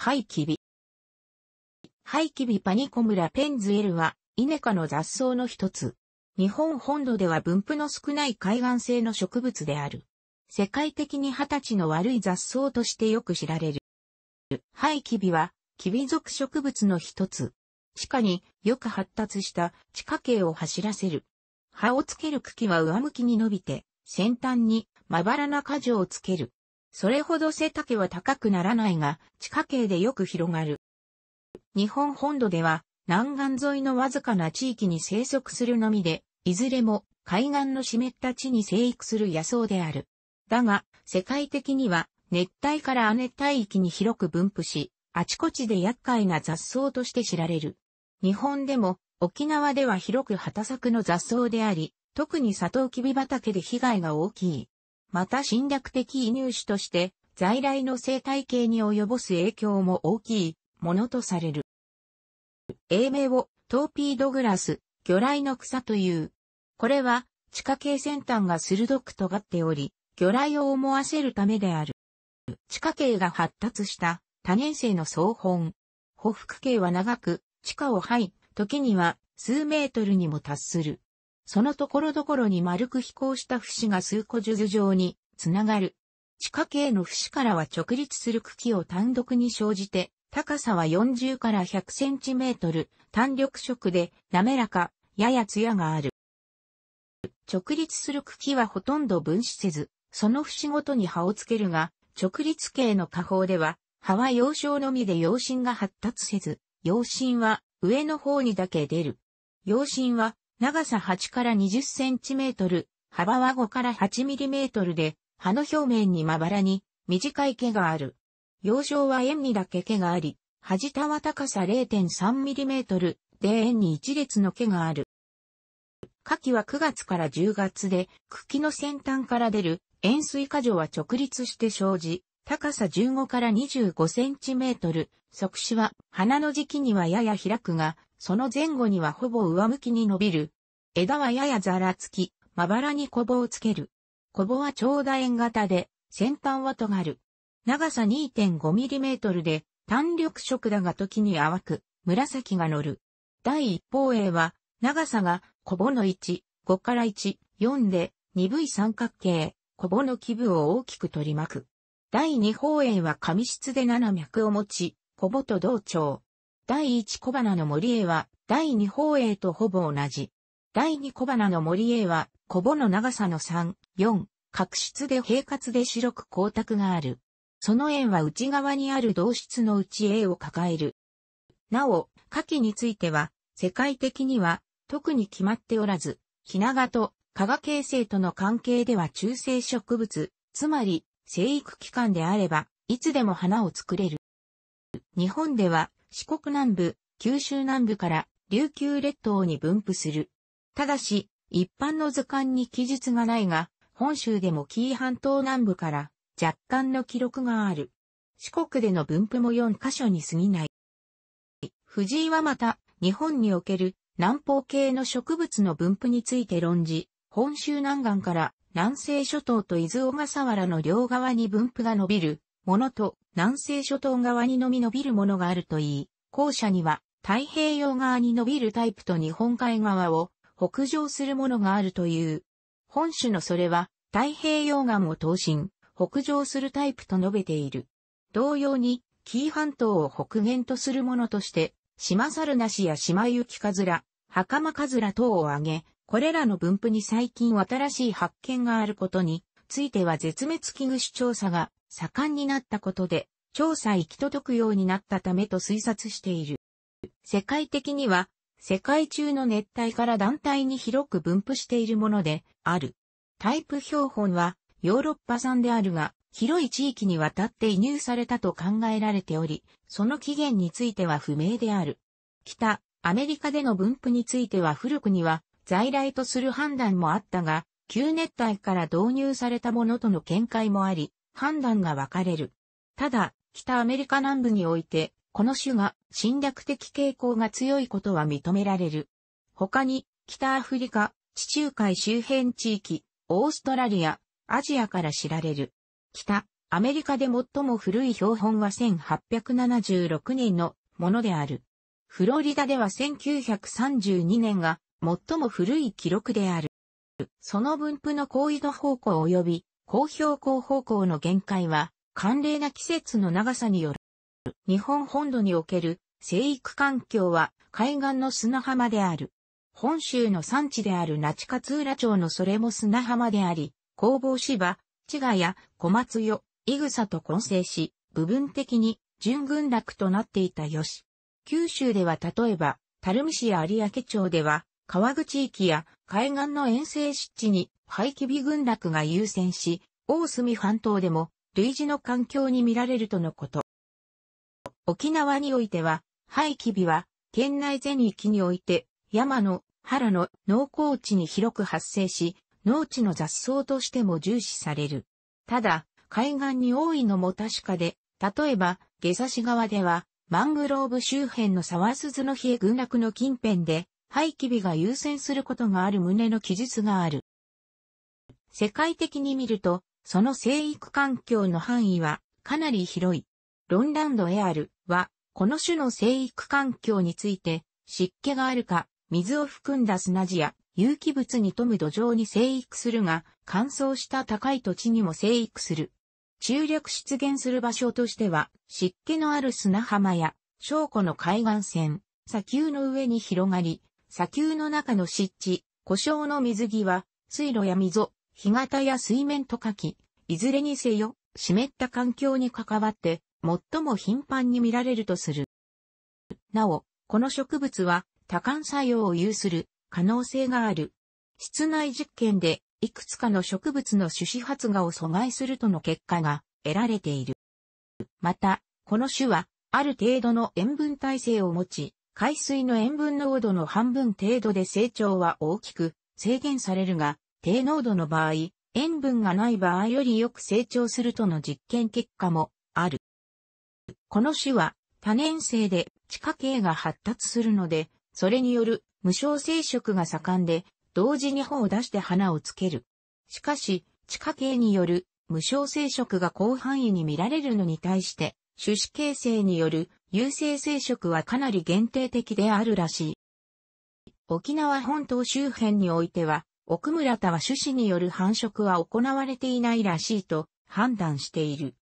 ハイキビ。ハイキビパニコムラペンズエルは、イネ科の雑草の一つ。日本本土では分布の少ない海岸性の植物である。世界的に二十歳の悪い雑草としてよく知られる。ハイキビは、キビ属植物の一つ。地下によく発達した地下茎を走らせる。葉をつける茎は上向きに伸びて、先端にまばらな果樹をつける。それほど背丈は高くならないが、地下茎でよく広がる。日本本土では、南岸沿いのわずかな地域に生息するのみで、いずれも海岸の湿った地に生育する野草である。だが、世界的には熱帯から亜熱帯域に広く分布し、あちこちで厄介な雑草として知られる。日本でも沖縄では広く畑作の雑草であり、特にサトウキビ畑で被害が大きい。また侵略的移入種として、在来の生態系に及ぼす影響も大きいものとされる。英名をトーピードグラス、魚雷の草という。これは地下系先端が鋭く尖っており、魚雷を思わせるためである。地下茎が発達した多年生の総本。匍匐系は長く、地下を這い、時には数メートルにも達する。そのところどころに丸く飛行した節が数個数上状につながる。地下系の節からは直立する茎を単独に生じて、高さは40から100センチメートル、単緑色で滑らか、やや艶がある。直立する茎はほとんど分子せず、その節ごとに葉をつけるが、直立系の花法では、葉は幼少のみで幼心が発達せず、幼心は上の方にだけ出る。養心は長さ8から20センチメートル、幅は5から8ミリメートルで、葉の表面にまばらに短い毛がある。幼少は円にだけ毛があり、端端は高さ0.3ミリメートルで円に一列の毛がある。夏季は9月から10月で、茎の先端から出る円錐果樹は直立して生じ、高さ15から25センチメートル、即死は花の時期にはやや開くが、その前後にはほぼ上向きに伸びる枝はややざらつき、まばらにこぼをつける。こぼは長楕円型で、先端は尖る。長さ 2.5mm で、単緑色だが時に淡く、紫が乗る。第一方鋭は、長さが、こぼの1、5から1、4で、鈍い三角形、こぼの基部を大きく取り巻く。第二方鋭は紙質で7脈を持ち、コボと同調。第一小花の森へは、第二方鋭とほぼ同じ。第2小花の森へは、小母の長さの3、4、角質で平滑で白く光沢がある。その円は内側にある同質の内ち A を抱える。なお、花器については、世界的には、特に決まっておらず、ひながと加賀形成との関係では中性植物、つまり、生育期間であれば、いつでも花を作れる。日本では、四国南部、九州南部から、琉球列島に分布する。ただし、一般の図鑑に記述がないが、本州でも紀伊半島南部から若干の記録がある。四国での分布も4箇所に過ぎない。藤井はまた、日本における南方系の植物の分布について論じ、本州南岸から南西諸島と伊豆小笠原の両側に分布が伸びるものと南西諸島側にのみ伸びるものがあるといい、後者には太平洋側に伸びるタイプと日本海側を北上するものがあるという。本種のそれは太平洋岸を東進、北上するタイプと述べている。同様に、紀伊半島を北限とするものとして、島猿なしや島行きかずら、袴かずら等を挙げ、これらの分布に最近新しい発見があることについては絶滅危惧種調査が盛んになったことで、調査行き届くようになったためと推察している。世界的には世界中の熱帯から団体に広く分布しているものである。タイプ標本はヨーロッパ産であるが、広い地域にわたって移入されたと考えられており、その起源については不明である。北、アメリカでの分布については古くには在来とする判断もあったが、旧熱帯から導入されたものとの見解もあり、判断が分かれる。ただ、北アメリカ南部において、この種が侵略的傾向が強いことは認められる。他に、北アフリカ、地中海周辺地域、オーストラリア、アジアから知られる。北、アメリカで最も古い標本は1876年のものである。フロリダでは1932年が最も古い記録である。その分布の高緯度方向及び高標高方向の限界は、寒冷な季節の長さによる。日本本土における生育環境は海岸の砂浜である。本州の産地である那智勝浦町のそれも砂浜であり、工房芝、千賀や小松代、イグサと混成し、部分的に準群落となっていたよし。九州では例えば、垂水市や有明町では、川口域や海岸の遠征湿地に廃棄微群落が優先し、大隅半島でも類似の環境に見られるとのこと。沖縄においては、廃棄日は、県内全域において、山の、原の農耕地に広く発生し、農地の雑草としても重視される。ただ、海岸に多いのも確かで、例えば、下差し側では、マングローブ周辺の沢鈴の日え群落の近辺で、廃棄日が優先することがある旨の記述がある。世界的に見ると、その生育環境の範囲はかなり広い。ロンランドエアルは、この種の生育環境について、湿気があるか、水を含んだ砂地や有機物に富む土壌に生育するが、乾燥した高い土地にも生育する。中略出現する場所としては、湿気のある砂浜や、小湖の海岸線、砂丘の上に広がり、砂丘の中の湿地、故障の水際、水路や溝、干潟や水面と書き、いずれにせよ、湿った環境に関わって、最も頻繁に見られるとする。なお、この植物は多感作用を有する可能性がある。室内実験でいくつかの植物の種子発芽を阻害するとの結果が得られている。また、この種はある程度の塩分耐性を持ち、海水の塩分濃度の半分程度で成長は大きく制限されるが、低濃度の場合、塩分がない場合よりよく成長するとの実験結果もある。この種は多年生で地下茎が発達するので、それによる無償生殖が盛んで、同時に穂を出して花をつける。しかし、地下茎による無償生殖が広範囲に見られるのに対して、種子形成による有性生殖はかなり限定的であるらしい。沖縄本島周辺においては、奥村田は種子による繁殖は行われていないらしいと判断している。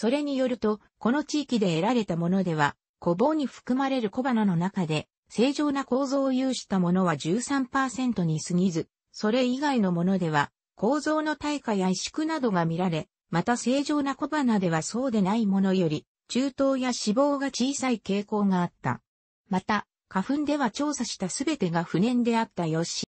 それによると、この地域で得られたものでは、古房に含まれる小花の中で、正常な構造を有したものは13%に過ぎず、それ以外のものでは、構造の対価や萎縮などが見られ、また正常な小花ではそうでないものより、中等や脂肪が小さい傾向があった。また、花粉では調査したすべてが不燃であったよし。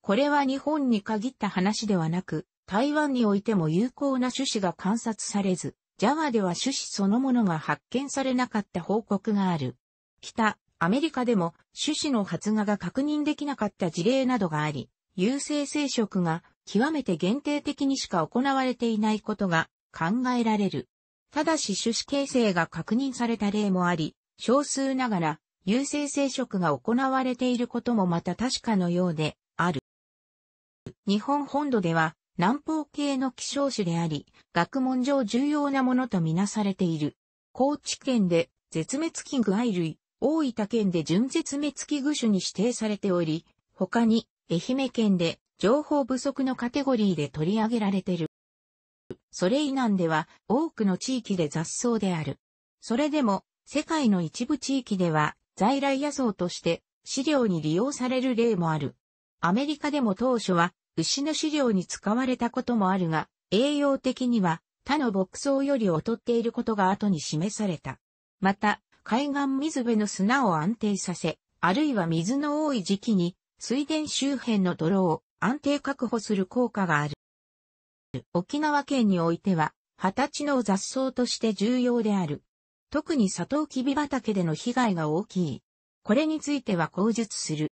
これは日本に限った話ではなく、台湾においても有効な種子が観察されず、ジャワでは種子そのものが発見されなかった報告がある。北、アメリカでも種子の発芽が確認できなかった事例などがあり、有性生殖が極めて限定的にしか行われていないことが考えられる。ただし種子形成が確認された例もあり、少数ながら有性生殖が行われていることもまた確かのようである。日本本土では南方系の希少種であり、学問上重要なものとみなされている。高知県で絶滅危惧愛類、大分県で準絶滅危惧種に指定されており、他に愛媛県で情報不足のカテゴリーで取り上げられている。それ以南では多くの地域で雑草である。それでも世界の一部地域では在来野草として飼料に利用される例もある。アメリカでも当初は牛の飼料に使われたこともあるが、栄養的には他の牧草より劣っていることが後に示された。また、海岸水辺の砂を安定させ、あるいは水の多い時期に水田周辺の泥を安定確保する効果がある。沖縄県においては、二十歳の雑草として重要である。特にサトウキビ畑での被害が大きい。これについては口述する。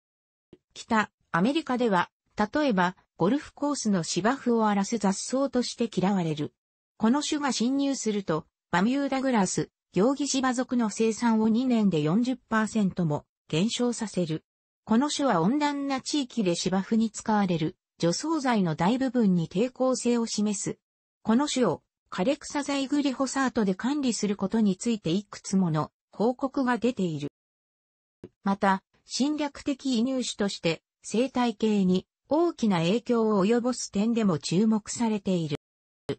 北、アメリカでは、例えば、ゴルフコースの芝生を荒らす雑草として嫌われる。この種が侵入すると、バミューダグラス、行儀芝属の生産を2年で40%も減少させる。この種は温暖な地域で芝生に使われる除草剤の大部分に抵抗性を示す。この種を枯れ草剤グリホサートで管理することについていくつもの報告が出ている。また、侵略的移入種として生態系に大きな影響を及ぼす点でも注目されている。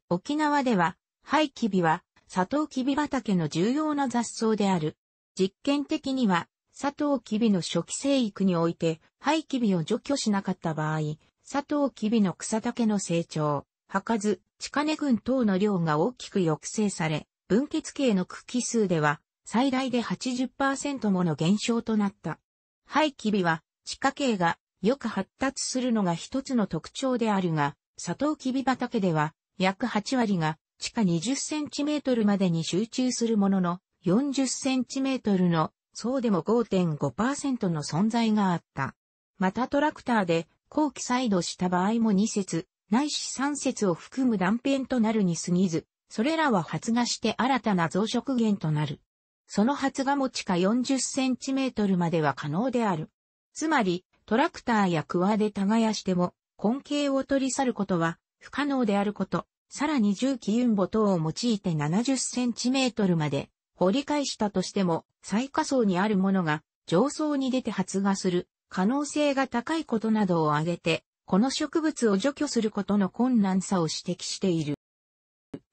沖縄では、廃キビは、サトウキビ畑の重要な雑草である。実験的には、サトウキビの初期生育において、廃キビを除去しなかった場合、サトウキビの草丈の成長、はかず、地下根群等の量が大きく抑制され、分血系の茎数では、最大で80%もの減少となった。廃キビは、地下系がよく発達するのが一つの特徴であるが、サトウキビ畑では、約8割が地下20センチメートルまでに集中するものの、40センチメートルの、そうでも5.5%の存在があった。またトラクターで、後期再度した場合も2節、ないし3節を含む断片となるに過ぎず、それらは発芽して新たな増殖源となる。その発芽も地下40センチメートルまでは可能である。つまり、トラクターやクワで耕しても、根茎を取り去ることは不可能であること、さらに重機ユンボ等を用いて70センチメートルまで掘り返したとしても、最下層にあるものが上層に出て発芽する可能性が高いことなどを挙げて、この植物を除去することの困難さを指摘している。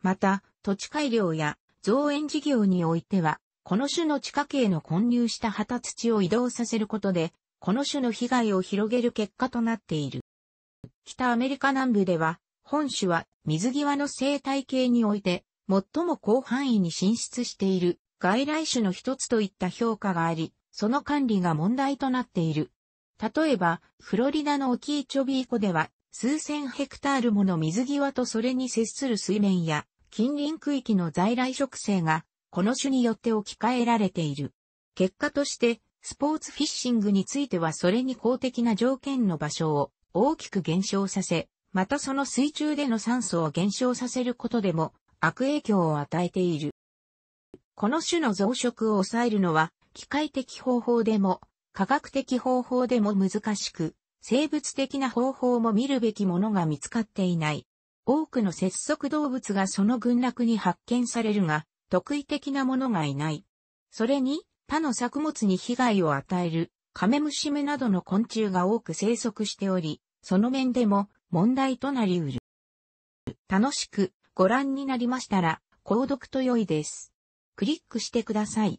また、土地改良や造園事業においては、この種の地下茎の混入した旗土を移動させることで、この種の被害を広げる結果となっている。北アメリカ南部では、本種は水際の生態系において、最も広範囲に進出している外来種の一つといった評価があり、その管理が問題となっている。例えば、フロリダのオキーチョビー湖では、数千ヘクタールもの水際とそれに接する水面や、近隣区域の在来植生が、この種によって置き換えられている。結果として、スポーツフィッシングについてはそれに公的な条件の場所を大きく減少させ、またその水中での酸素を減少させることでも悪影響を与えている。この種の増殖を抑えるのは機械的方法でも科学的方法でも難しく、生物的な方法も見るべきものが見つかっていない。多くの節足動物がその群落に発見されるが、特異的なものがいない。それに、他の作物に被害を与えるカメムシ目などの昆虫が多く生息しており、その面でも問題となりうる。楽しくご覧になりましたら、購読と良いです。クリックしてください。